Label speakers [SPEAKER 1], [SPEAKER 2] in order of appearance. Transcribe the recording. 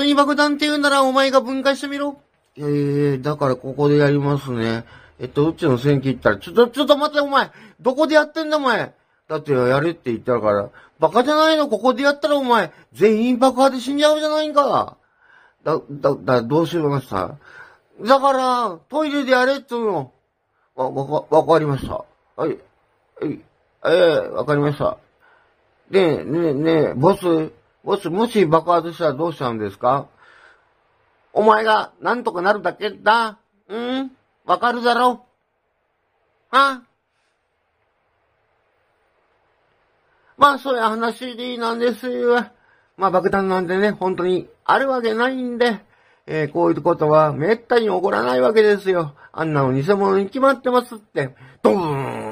[SPEAKER 1] 当に爆弾って言うならお前が分解してみろ。
[SPEAKER 2] ええー、だからここでやりますね。えっと、うちの線切ったら、ちょっと、ちょっと待ってお前どこでやってんだお前だってやれって言ったから、バカじゃないのここでやったらお前全員爆破で死んじゃうじゃないかだ、だ、だ、どうしましただから、トイレでやれって言うの。わ、わか、わかりました。はい。はい。ええー、わかりました。で、ねねボス、もし、もし爆発したらどうしたんですかお前がなんとかなるだけだ。うんわかるだろあまあ、そういう話なんですよ。まあ、爆弾なんてね、本当にあるわけないんで、えー、こういうことは滅多に起こらないわけですよ。あんなの偽物に決まってますって、ドーン